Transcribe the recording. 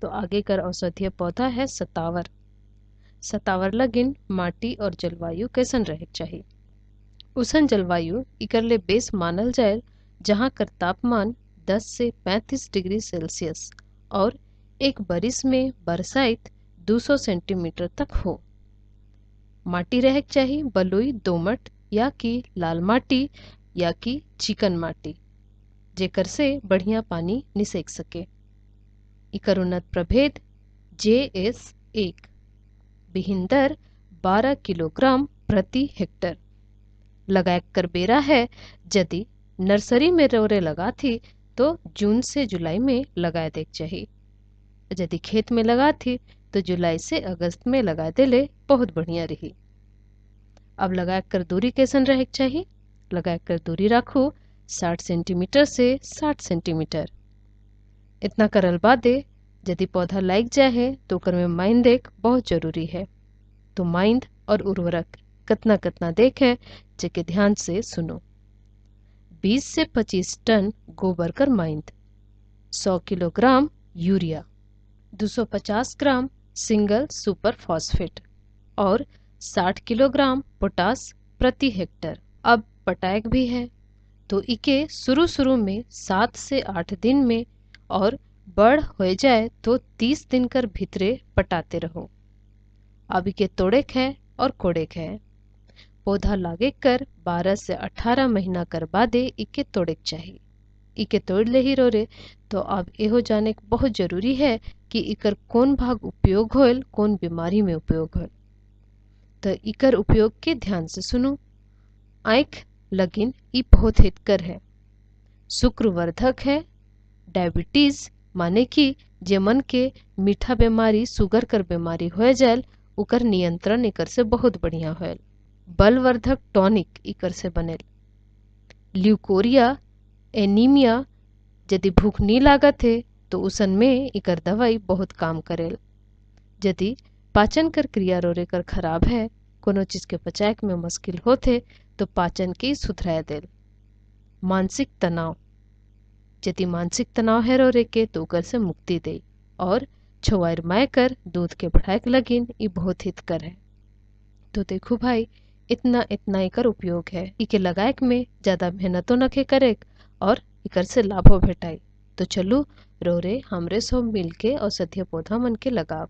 तो आगे कर औषधीय पौधा है सतावर सतावर लगिन माटी और जलवायु कैसन रहे चाहिए उसन जलवायु इकरले बेस मानल जाए जहाँ कर तापमान 10 से 35 डिग्री सेल्सियस और एक बरिस में बरसाइत 200 सेंटीमीटर तक हो माटी रहक चाहिए बलुई दोमट या कि लाल माटी या कि चिकन माटी जेकर से बढ़िया पानी निसेक सके इकरुनत प्रभेद जे एस एक बिहिंदर दर बारह किलोग्राम प्रति हेक्टर लगाए कर बेरा है यदि नर्सरी में रोरे लगा थी तो जून से जुलाई में लगाए देख चाहिए यदि खेत में लगा थी तो जुलाई से अगस्त में लगा दे ले बहुत बढ़िया रही अब लगाए कर दूरी कैसन रहे चाहिए लगाए कर दूरी रखू 60 सेंटीमीटर से 60 सेंटीमीटर इतना करल दे यदि पौधा लाग जाए तो कर में माइन देख बहुत जरूरी है तो माइंड और उर्वरक कितना कितना देखें जेके ध्यान से सुनो 20 से 25 टन गोबर कर माइंड 100 kilogram urea 250 gram single super phosphate और 60 किलोग्राम पोटास प्रति हेक्टर अब पटायक भी है तो इके शुरू शुरू में सात से आठ दिन में और बड़ हो जाए तो तीस दिन कर भीतरे पटाते रहो अभी के तोड़े है और कोड़े है पौधा लागे कर बारह से अठारह महीना कर बादे इके तोड़े चाहिए इके तोड़ ले ही रो रे तो अब एहो जाने बहुत जरूरी है कि इकर कौन भाग उपयोग होल कौन बीमारी में उपयोग होल तो इकर उपयोग के ध्यान से सुनो आँख लगिन ई बहुत हितकर है शुक्रवर्धक है डायबिटीज माने कि जेमन के मीठा बीमारी सुगर कर बीमारी हो जाए उकर नियंत्रण इकर से बहुत बढ़िया हो बलवर्धक टॉनिक इकर से बनेल ल्यूकोरिया एनीमिया यदि भूख नहीं लागत है तो उसन में इकर दवाई बहुत काम करेल यदि पाचन कर क्रिया रोरे कर खराब है कोनो चीज़ के पचायक में मुश्किल होते तो पाचन के सुधराया देल मानसिक तनाव यदि मानसिक तनाव है रो के तो कर से मुक्ति दे और छुआर माय कर दूध के बढ़ाए लगिन ये बहुत हितकर है तो देखो भाई इतना इतना एकर उपयोग है इके लगाएक में ज़्यादा न तो नखे करे और इकर से लाभो भेटाई तो चलू रोरे हमरे सब मिलके औषधीय पौधा मन के लगाव